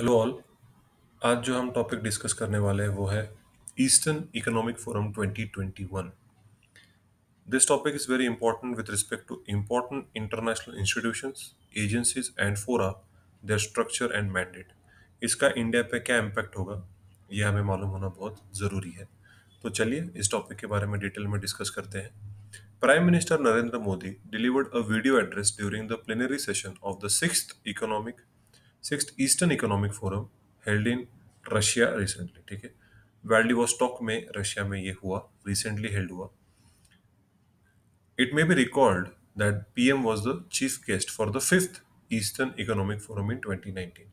Hello all आज जो हम टॉपिक डिस्कस करने वाले हैं वो है eastern economic forum 2021 this topic is very important with respect to important international institutions agencies and fora their structure and mandate इसका इंडिया पे क्या इम्पैक्ट होगा ये हमें मालूम होना बहुत ज़रूरी है तो चलिए इस टॉपिक के बारे में डिटेल में डिस्कस करते हैं prime minister Narendra Modi delivered a video address during the plenary session of the six economic six eastern economic forum held in Russia recently ठीक है वैल्डी वॉस्टॉक में रशिया में ये हुआ रिसेंटली हेल्ड हुआ it may be record that P M was the chief guest for the fifth eastern economic forum in twenty nineteen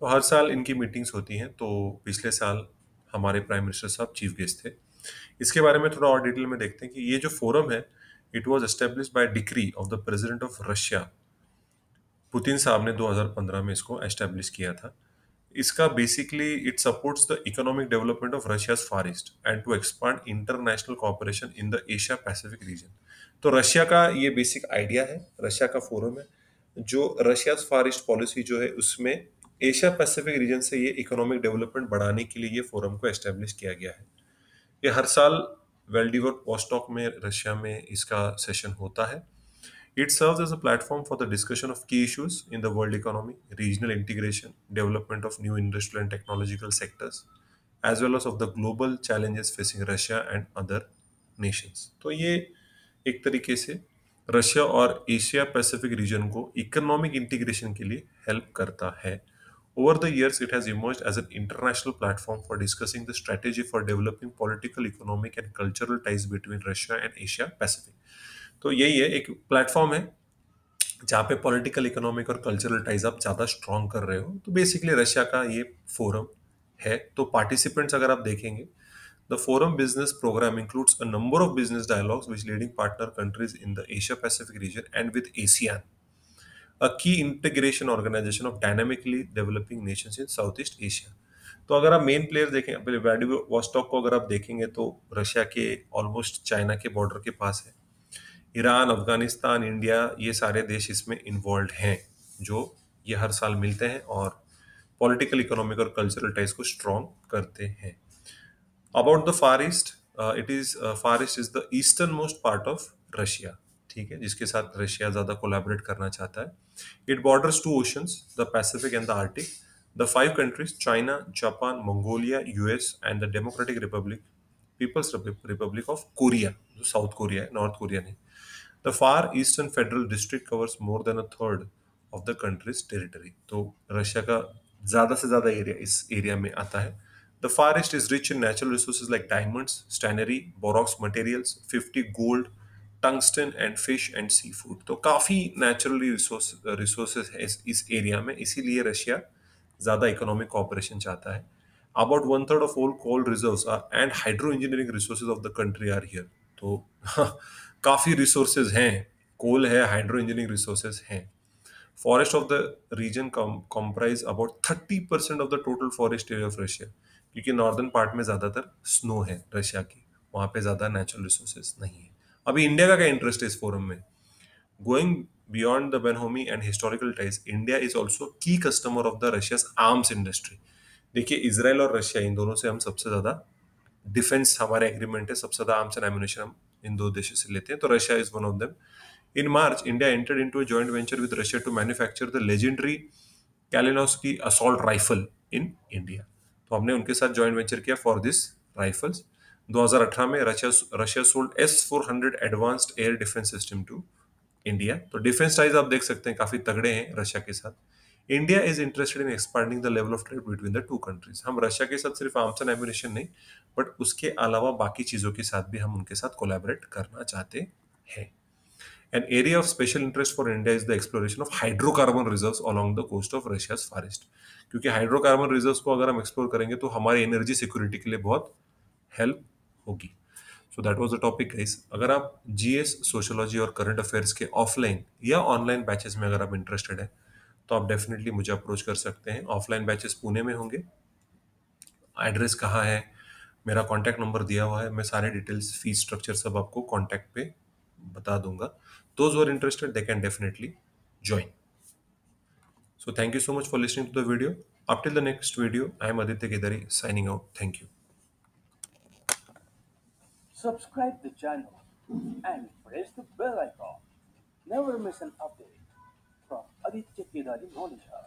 तो हर साल इनकी मीटिंग्स होती हैं तो पिछले साल हमारे प्राइम मिनिस्टर साहब चीफ गेस्ट थे इसके बारे में थोड़ा और डिटेल में देखते हैं कि ये जो फोरम है it was establish by decree of the president of Russia Putin साहब ने 2015 में इसको एस्टेब्लिश किया था इसका basically it supports the economic development of Russia's forest and to expand international cooperation in the Asia Pacific region तो Russia का ये बेसिक आइडिया है रशिया का फोरम है जो रशियाज फॉरेस्ट पॉलिसी जो है उसमें एशिया पैसिफिक रीजन से ये इकोनॉमिक डेवलपमेंट बढ़ाने के लिए ये फोरम को एस्टेब्लिश किया गया है ये हर साल वेल्डिवर पोस्टॉक में रशिया में इसका सेशन होता है It serves as a platform for the discussion of key issues in the world economy, regional integration, development of new industrial and technological sectors, as well as of the global challenges facing Russia and other nations. तो ये एक तरीके से Russia और Asia Pacific region को economic integration के लिए help करता है Over the years, it has emerged as an international platform for discussing the strategy for developing political, economic, and cultural ties between Russia and Asia Pacific. तो यही है एक platform है जहाँ पे पॉलिटिकल इकोनॉमिक और कल्चरल टाइज आप ज़्यादा स्ट्रॉन्ग कर रहे हो तो बेसिकली रशिया का ये फोरम है तो पार्टिसिपेंट्स अगर आप देखेंगे the forum business programme includes a number of business dialogues which leading partner countries in the Asia Pacific region and with ASEAN a key integration organisation of dynamically developing nation in South East Asia तो अगर आप main player देखें पहले Vostok को अगर आप देखेंगे तो रशिया के ऑलमोस्ट चाइना के बॉर्डर के पास है ईरान अफ़गानिस्तान इंडिया ये सारे देश इसमें इन्वॉल्व हैं जो ये हर साल मिलते हैं और पॉलिटिकल इकोनॉमिक और कल्चरल टाइज को स्ट्रॉन्ग करते हैं about the Far East it is Far East is the eastern most part of Russia ठीक है जिसके साथ रशिया ज़्यादा कोलैबोरेट करना चाहता है it borders two oceans the Pacific and the Arctic the five countries China Japan Mongolia US and the Democratic Republic People's Republic of Korea जो South Korea है नॉर्थ कोरिया नहीं The Far Eastern Federal District covers more than a third of the country's territory. तो Russia का ज्यादा से ज्यादा area इस area में आता है the forest is rich in natural resource like diamonds stannary borax materials 50 gold tungsten and fish and sea food तो काफी नेचुरली रिसोर्सेज है इस, इस एरिया में इसीलिए रशिया ज्यादा इकोनॉमिक कॉपरेशन चाहता है about one third of all cold reserve and hydro engineering resource of the country are here तो काफ़ी रिसोर्सेज हैं कोल है हाइड्रो इंजीनियरिंग रिसोर्सेज हैं forest of the region comprise about thirty percent of the total forest area of Russia क्योंकि northern part में ज़्यादातर snow है Russia की वहाँ पे ज़्यादा नेचुरल रिसोर्सेज नहीं है अभी इंडिया का क्या इंटरेस्ट है इस फोरम में going beyond the bonhomie and historical ties India is also key customer of the Russia's arms industry देखिए इसराइल और रशिया इन दोनों से हम सबसे ज़्यादा डिफेंस हमारे एग्रीमेंट है सबसे ज़्यादा आर्म्स एंड एमिनेशन हम इन दो देशों से लेते हैं तो Russia is one of them in March India entered into a joint venture with Russia to manufacture the legendary Kalashnikov assault rifle in India तो हमने उनके साथ जॉइंट वेंचर किया फॉर दिस राइफल्स 2018 में Russia Russia sold S four hundred advanced air defence system to India तो defence ties आप देख सकते हैं काफी तगड़े हैं रशिया के साथ India is interested in expanding the level of trade between the two countries हम रशिया के साथ सिर्फ आर्म्स एंड एम्यूनेशन नहीं बट उसके अलावा बाकी चीज़ों के साथ भी हम उनके साथ कोलेबरेट करना चाहते हैं An area of special interest for India is the exploration of hydrocarbon reserves along the coast of Russia's forest. क्योंकि हाइड्रोकार्बन रिजर्व को अगर हम एक्सप्लोर करेंगे तो हमारी एनर्जी सिक्योरिटी के लिए बहुत हेल्प होगी so that was the topic guys अगर आप एस सोशोलॉजी और करंट अफेयर्स के ऑफलाइन या ऑनलाइन बैचेस में अगर आप इंटरेस्टेड हैं तो आप डेफिनेटली मुझे अप्रोच कर सकते हैं ऑफलाइन बैचेस पुणे में होंगे एड्रेस कहाँ है मेरा कॉन्टैक्ट नंबर दिया हुआ है मैं सारे डिटेल्स फीस स्ट्रक्चर सब आपको कॉन्टैक्ट पे बता दूंगा those are interested they can definitely join so thank you so much for listening to the video up till the next video I am Aditya Kedari signing out thank you subscribe the channel and press the bell icon never miss an update Aditya Kedari नौ निशा